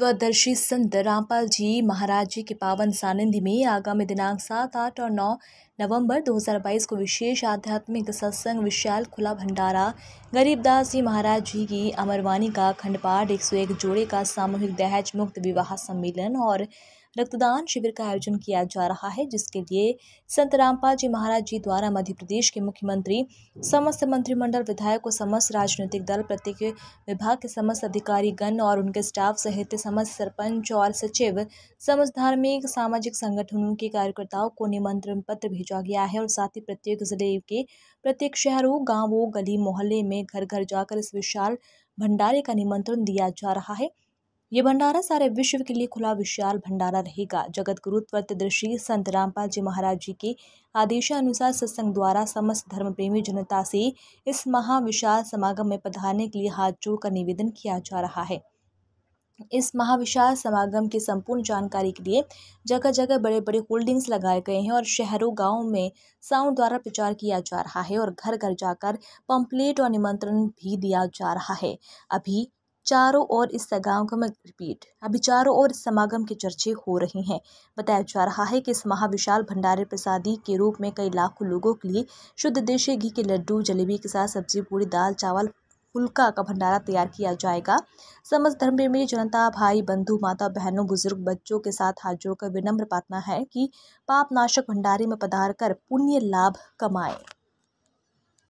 स्वदर्शी संत रामपाल जी महाराज जी के पावन सानिध्य में आगामी दिनांक सात आठ और नौ नवंबर 2022 को विशेष आध्यात्मिक सत्संग विशाल खुला भंडारा गरीबदास जी महाराज जी की अमरवाणी का खंडपाठ एक सौ एक जोड़े का सामूहिक दहेज मुक्त विवाह सम्मेलन और रक्तदान शिविर का आयोजन किया जा रहा है जिसके लिए संत रामपाल जी महाराज जी द्वारा मध्य प्रदेश के मुख्यमंत्री समस्त मंत्रिमंडल विधायक और समस्त राजनीतिक दल प्रत्येक विभाग के समस्त अधिकारी गण और उनके स्टाफ सहित समस्त सरपंच और सचिव समस्त धार्मिक सामाजिक संगठनों के कार्यकर्ताओं को निमंत्रण पत्र भेजा पहुंचा गया है और साथ ही प्रत्येक जिले के प्रत्येक शहरों गांवों गली मोहल्ले में घर घर जाकर इस विशाल भंडारे का निमंत्रण दिया जा रहा है ये भंडारा सारे विश्व के लिए खुला विशाल भंडारा रहेगा जगत गुरु तत्वदर्शी संत रामपाल जी महाराज जी के आदेशानुसार सत्संग द्वारा समस्त धर्म प्रेमी जनता से इस महाविशाल समागम में पधारने के लिए हाथ जोड़कर निवेदन किया जा रहा है इस महाविशाल समागम की संपूर्ण जानकारी के लिए जगह जगह बड़े बड़े होल्डिंग्स लगाए गए हैं और शहरों गांवों में साउंड द्वारा प्रचार किया जा रहा है और घर घर जाकर पंपलेट और निमंत्रण भी दिया जा रहा है अभी चारों ओर इस समागम मैं रिपीट अभी चारों ओर इस समागम के चर्चे हो रहे हैं बताया जा रहा है कि इस महाविशाल भंडारे प्रसादी के रूप में कई लाखों लोगों के लिए शुद्ध देशी घी के लड्डू जलेबी के साथ सब्जी पूरी दाल चावल फुल्का का भंडारा तैयार किया जाएगा समस्त धर्मप्रेमी जनता भाई बंधु माता बहनों बुजुर्ग बच्चों के साथ हाथ जोड़कर विनम्र प्रार्थना है कि पापनाशक भंडारे में पधार कर पुण्य लाभ कमाएं